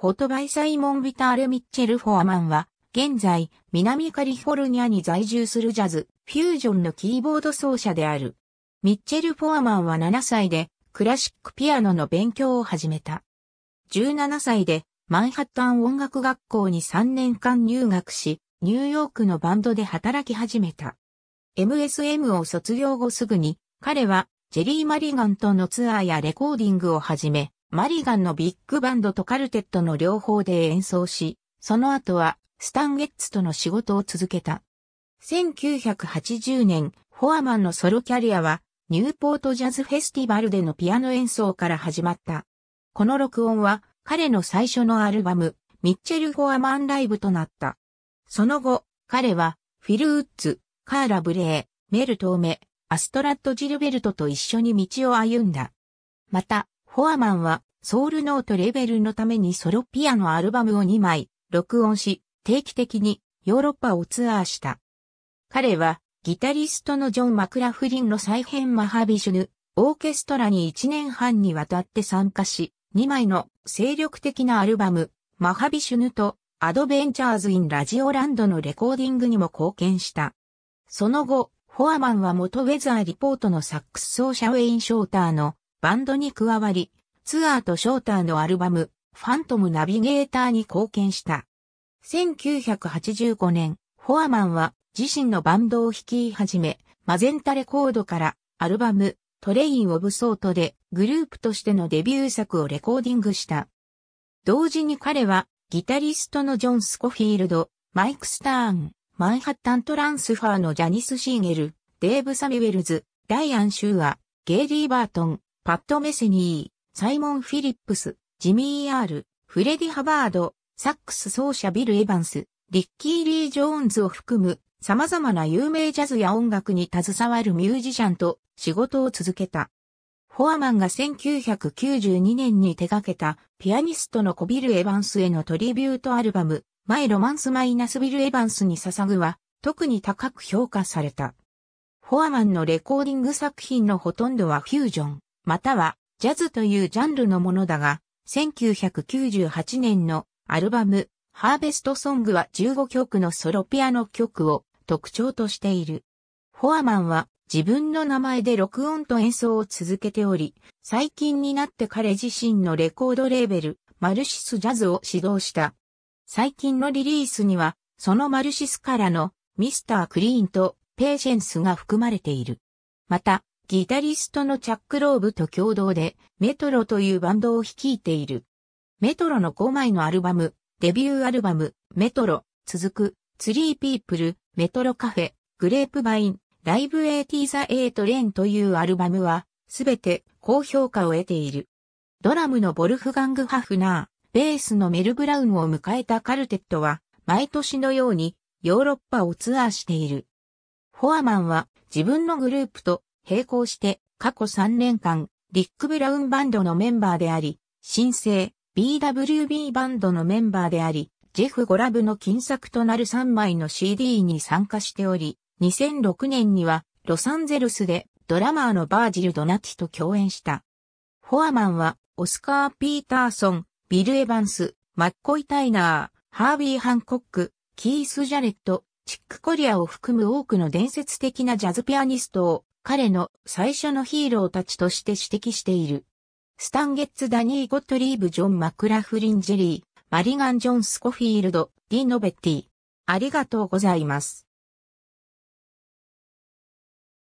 フォトバイサイモン・ビタール・ミッチェル・フォアマンは、現在、南カリフォルニアに在住するジャズ、フュージョンのキーボード奏者である。ミッチェル・フォアマンは7歳で、クラシックピアノの勉強を始めた。17歳で、マンハッタン音楽学校に3年間入学し、ニューヨークのバンドで働き始めた。MSM を卒業後すぐに、彼は、ジェリー・マリガンとのツアーやレコーディングを始め、マリガンのビッグバンドとカルテットの両方で演奏し、その後はスタンゲッツとの仕事を続けた。1980年、フォアマンのソロキャリアは、ニューポートジャズフェスティバルでのピアノ演奏から始まった。この録音は、彼の最初のアルバム、ミッチェル・フォアマンライブとなった。その後、彼は、フィル・ウッズ、カーラ・ブレー、メル・トーメ、アストラッド・ジルベルトと一緒に道を歩んだ。また、フォアマンは、ソウルノートレベルのためにソロピアノアルバムを2枚録音し、定期的にヨーロッパをツアーした。彼はギタリストのジョン・マクラフリンの再編マハビシュヌ、オーケストラに1年半にわたって参加し、2枚の精力的なアルバム、マハビシュヌとアドベンチャーズ・イン・ラジオランドのレコーディングにも貢献した。その後、フォアマンは元ウェザーリポートのサックス奏者ウェイン・ショーターのバンドに加わり、ツアーとショーターのアルバム、ファントムナビゲーターに貢献した。1985年、フォアマンは自身のバンドを率い始め、マゼンタレコードからアルバム、トレイン・オブ・ソートでグループとしてのデビュー作をレコーディングした。同時に彼はギタリストのジョン・スコフィールド、マイク・スターン、マンハッタン・トランスファーのジャニス・シーゲル、デーブ・サミュエルズ、ダイアン・シューア、ゲイリー・バートン、パッド・メセニー、サイモン・フィリップス、ジミー・アール、フレディ・ハバード、サックス奏者ビル・エヴァンス、リッキー・リー・ジョーンズを含む様々な有名ジャズや音楽に携わるミュージシャンと仕事を続けた。フォアマンが1992年に手掛けたピアニストのコビル・エヴァンスへのトリビュートアルバム、マイ・ロマンス・マイナス・ビル・エヴァンスに捧ぐは特に高く評価された。フォアマンのレコーディング作品のほとんどはフュージョン、またはジャズというジャンルのものだが、1998年のアルバム、ハーベストソングは15曲のソロピアノ曲を特徴としている。フォアマンは自分の名前で録音と演奏を続けており、最近になって彼自身のレコードレーベル、マルシスジャズを指導した。最近のリリースには、そのマルシスからのミスタークリーンとペーシェンスが含まれている。また、ギタリストのチャック・ローブと共同で、メトロというバンドを率いている。メトロの5枚のアルバム、デビューアルバム、メトロ、続く、ツリーピープル、メトロカフェ、グレープバイン、ライブエイティザ・エイト・レンというアルバムは、すべて高評価を得ている。ドラムのボルフガング・ハフナー、ベースのメル・ブラウンを迎えたカルテットは、毎年のようにヨーロッパをツアーしている。フォアマンは自分のグループと並行して過去3年間、リック・ブラウンバンドのメンバーであり、新生 BWB バンドのメンバーであり、ジェフ・ゴラブの金作となる3枚の CD に参加しており、2006年にはロサンゼルスでドラマーのバージル・ドナティと共演した。フォアマンはオスカー・ピーターソン、ビル・エヴァンス、マッコイ・タイナー、ハービー・ハンコック、キース・ジャレット、チック・コリアを含む多くの伝説的なジャズピアニストを彼の最初のヒーローたちとして指摘している。スタンゲッツ・ダニー・ゴットリーブ・ジョン・マクラフリン・ジェリー、マリガン・ジョン・スコフィールド、ディ・ノベッティ。ありがとうございます。